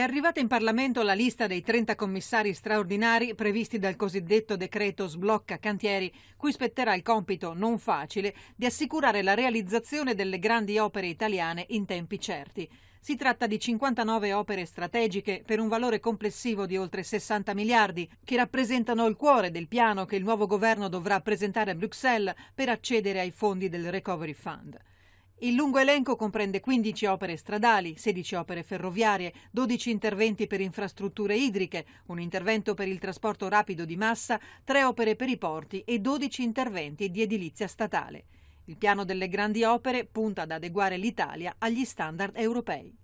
È arrivata in Parlamento la lista dei 30 commissari straordinari previsti dal cosiddetto decreto sblocca cantieri, cui spetterà il compito non facile di assicurare la realizzazione delle grandi opere italiane in tempi certi. Si tratta di 59 opere strategiche per un valore complessivo di oltre 60 miliardi, che rappresentano il cuore del piano che il nuovo governo dovrà presentare a Bruxelles per accedere ai fondi del Recovery Fund. Il lungo elenco comprende 15 opere stradali, 16 opere ferroviarie, 12 interventi per infrastrutture idriche, un intervento per il trasporto rapido di massa, 3 opere per i porti e 12 interventi di edilizia statale. Il piano delle grandi opere punta ad adeguare l'Italia agli standard europei.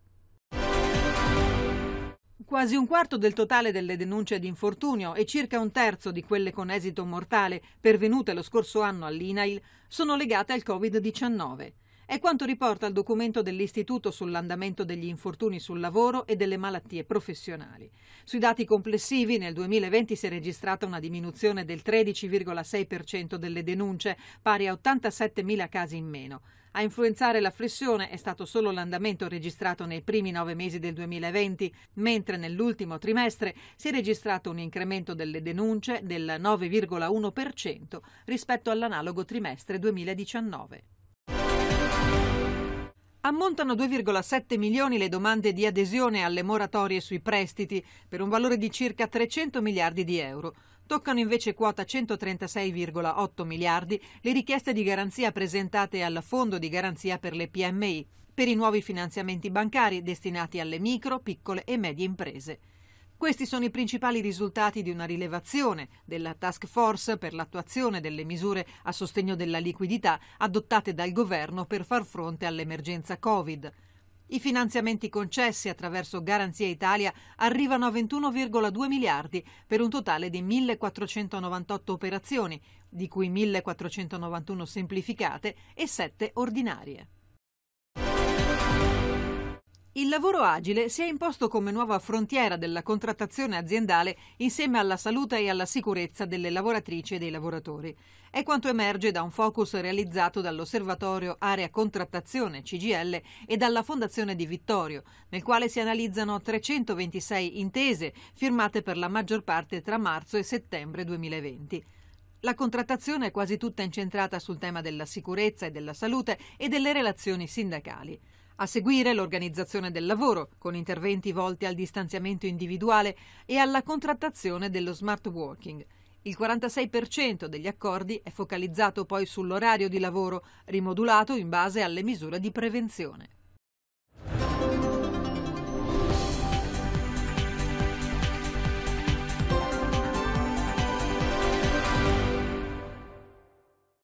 Quasi un quarto del totale delle denunce di infortunio e circa un terzo di quelle con esito mortale pervenute lo scorso anno all'INAIL sono legate al Covid-19. È quanto riporta il documento dell'Istituto sull'andamento degli infortuni sul lavoro e delle malattie professionali. Sui dati complessivi nel 2020 si è registrata una diminuzione del 13,6% delle denunce, pari a 87.000 casi in meno. A influenzare la flessione è stato solo l'andamento registrato nei primi nove mesi del 2020, mentre nell'ultimo trimestre si è registrato un incremento delle denunce del 9,1% rispetto all'analogo trimestre 2019. Ammontano 2,7 milioni le domande di adesione alle moratorie sui prestiti per un valore di circa 300 miliardi di euro. Toccano invece quota 136,8 miliardi le richieste di garanzia presentate al Fondo di garanzia per le PMI per i nuovi finanziamenti bancari destinati alle micro, piccole e medie imprese. Questi sono i principali risultati di una rilevazione della task force per l'attuazione delle misure a sostegno della liquidità adottate dal governo per far fronte all'emergenza Covid. I finanziamenti concessi attraverso Garanzia Italia arrivano a 21,2 miliardi per un totale di 1.498 operazioni, di cui 1.491 semplificate e 7 ordinarie. Il lavoro agile si è imposto come nuova frontiera della contrattazione aziendale insieme alla salute e alla sicurezza delle lavoratrici e dei lavoratori. È quanto emerge da un focus realizzato dall'Osservatorio Area Contrattazione CGL e dalla Fondazione di Vittorio, nel quale si analizzano 326 intese firmate per la maggior parte tra marzo e settembre 2020. La contrattazione è quasi tutta incentrata sul tema della sicurezza e della salute e delle relazioni sindacali. A seguire l'organizzazione del lavoro, con interventi volti al distanziamento individuale e alla contrattazione dello smart working. Il 46% degli accordi è focalizzato poi sull'orario di lavoro, rimodulato in base alle misure di prevenzione.